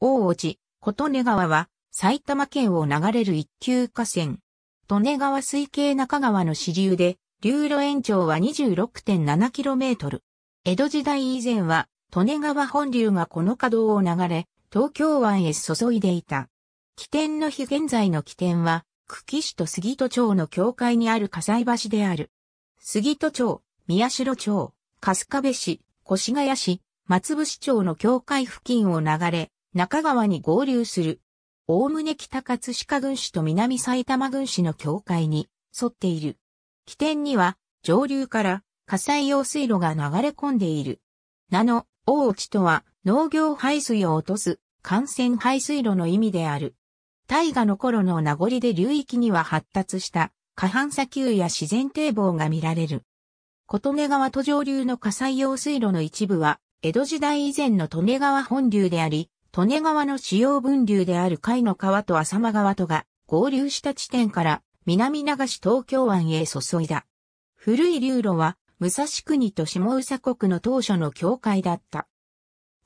大落ち、琴根川は埼玉県を流れる一級河川。利根川水系中川の支流で、流路延長は 26.7km。江戸時代以前は、利根川本流がこの稼働を流れ、東京湾へ注いでいた。起点の日現在の起点は、久喜市と杉戸町の境界にある火災橋である。杉戸町、宮代町、春日部市、越谷市、松伏町の境界付近を流れ、中川に合流する。おおむね北葛飾郡市と南埼玉郡市の境界に沿っている。起点には上流から火災用水路が流れ込んでいる。名の大内とは農業排水を落とす幹線排水路の意味である。大河の頃の名残で流域には発達した下半砂丘や自然堤防が見られる。琴音川と上流の火災用水路の一部は江戸時代以前の利根川本流であり、利根川の主要分流である海の川と浅間川とが合流した地点から南流し東京湾へ注いだ。古い流路は武蔵国と下宇佐国の当初の境界だった。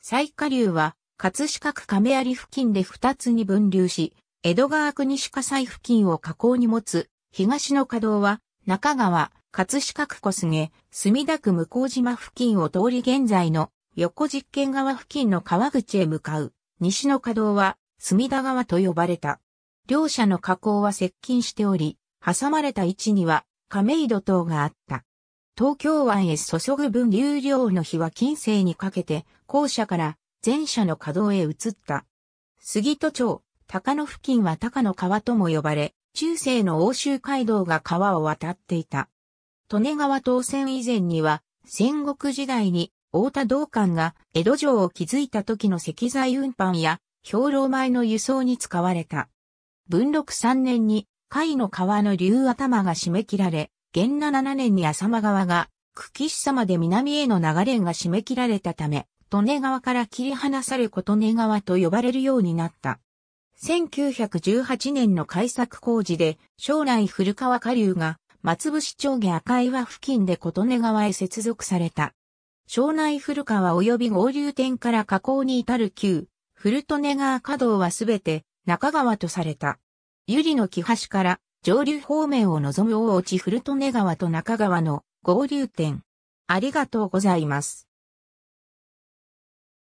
最下流は葛飾区亀有付近で2つに分流し、江戸川区西葛西付近を河口に持つ東の河道は中川、葛飾区小菅、墨田区向島付近を通り現在の横実験川付近の川口へ向かう。西の稼働は隅田川と呼ばれた。両者の河口は接近しており、挟まれた位置には亀戸島があった。東京湾へ注ぐ分流量の日は近世にかけて校舎から前者の稼働へ移った。杉戸町、高野付近は高野川とも呼ばれ、中世の欧州街道が川を渡っていた。利根川東線以前には戦国時代に太田道館が江戸城を築いた時の石材運搬や兵糧米の輸送に使われた。文禄3年に貝の川の竜頭が締め切られ、元那7年に浅間川が久喜市様で南への流れが締め切られたため、利根川から切り離され琴根川と呼ばれるようになった。1918年の改作工事で、将来古川下流が松伏町下赤岩付近で琴根川へ接続された。庄内古川及び合流点から河口に至る旧、古利根川河道はすべて中川とされた。百合の木橋から上流方面を望む大内古利根川と中川の合流点。ありがとうございます。